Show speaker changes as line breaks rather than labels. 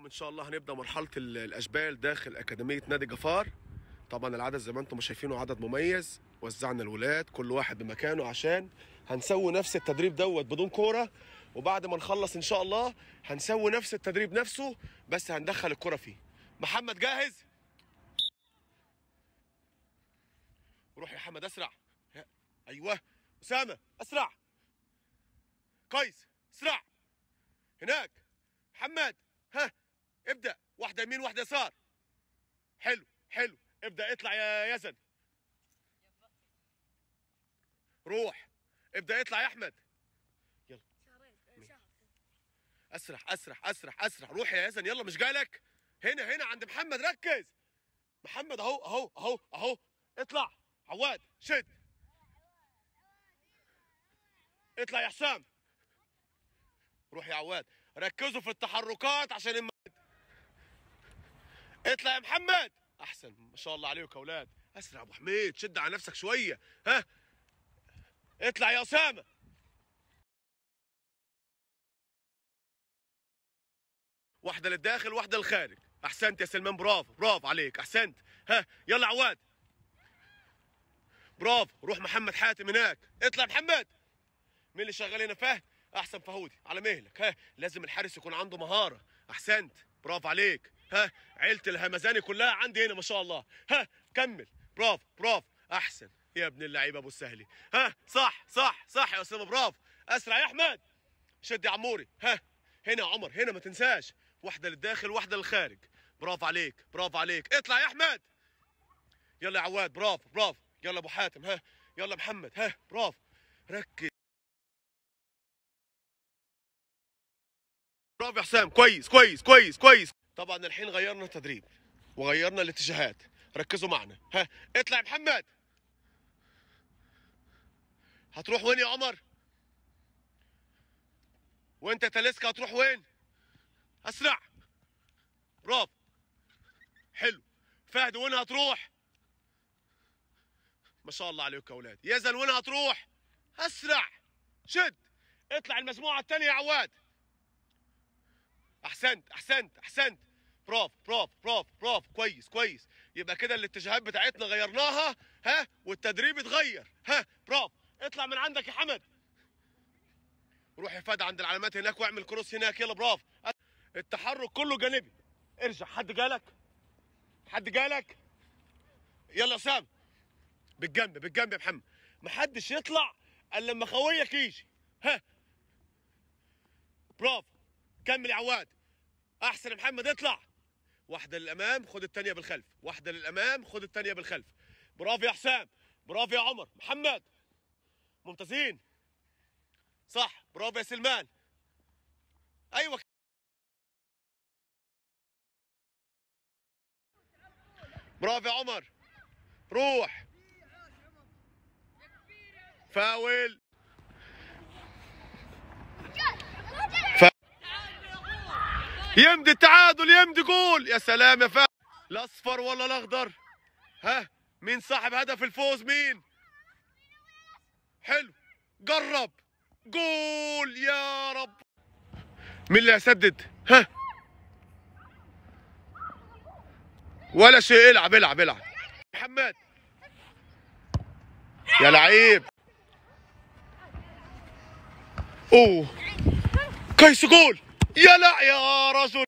اليوم ان شاء الله هنبدا مرحله الاشبال داخل اكاديميه نادي جفار طبعا العدد زي ما انتم شايفينه عدد مميز وزعنا الولاد كل واحد بمكانه عشان هنسوي نفس التدريب دوت بدون كوره وبعد ما نخلص ان شاء الله هنسوي نفس التدريب نفسه بس هندخل الكوره فيه محمد جاهز روح يا محمد اسرع ايوه اسامه اسرع قيس اسرع هناك محمد ها ابدا واحده يمين واحده يسار حلو حلو ابدا اطلع يا يزن روح ابدا اطلع يا احمد يلا اسرح اسرح اسرح اسرح روح يا يزن يلا مش جالك هنا هنا عند محمد ركز محمد اهو اهو اهو اهو اطلع عواد شد اطلع يا حسام روح يا عواد ركزوا في التحركات عشان اطلع يا محمد احسن ما شاء الله عليك يا اولاد اسرع ابو حميد شد على نفسك شويه ها اطلع يا اسامه واحده للداخل واحده للخارج احسنت يا سلمان برافو برافو عليك احسنت ها يلا عواد برافو روح محمد حاتم هناك اطلع محمد مين اللي شغال هنا فهد احسن فهودي على مهلك ها لازم الحارس يكون عنده مهاره احسنت برافو عليك ها عيله الهمزاني كلها عندي هنا ما شاء الله ها كمل برافو برافو احسن يا ابن اللعيبه ابو السهلي ها صح صح صح يا اسامه برافو اسرع يا احمد شد يا عموري ها هنا يا عمر هنا ما تنساش واحده للداخل واحده للخارج برافو عليك برافو عليك اطلع يا احمد يلا يا عواد برافو برافو يلا ابو حاتم ها يلا محمد ها برافو ركز برافو يا حسام كويس كويس كويس كويس طبعا الحين غيرنا التدريب وغيرنا الاتجاهات ركزوا معنا ها اطلع يا محمد هتروح وين يا عمر وانت تاليسكا هتروح وين اسرع برافو حلو فهد وين هتروح ما شاء الله عليكم يا اولاد يزن وين هتروح اسرع شد اطلع المجموعه الثانيه يا عواد احسنت احسنت احسنت برافو برافو برافو برافو كويس كويس يبقى كده الاتجاهات بتاعتنا غيرناها ها والتدريب اتغير ها برافو اطلع من عندك يا حمد روح يا عند العلامات هناك واعمل كروس هناك يلا برافو التحرك كله جانبي ارجع حد جالك حد جالك يلا يا سام بالجنب بالجنب يا محمد محدش يطلع الا لما خويك يجي ها برافو كمل يا عواد احسن يا محمد اطلع واحده للامام خد الثانيه بالخلف واحده للامام خد الثانيه بالخلف برافو يا حسام برافو يا عمر محمد ممتازين صح برافو يا سلمان ايوه برافو يا عمر روح فاول ف... يمدي التعادل يمدي جول يا سلام يا فهد الاصفر ولا الاخضر ها مين صاحب هدف الفوز مين حلو جرب جول يا رب مين اللي هيسدد ها ولا شيء العب العب العب محمد يا لعيب اوه كيس جول يا لا يا رجل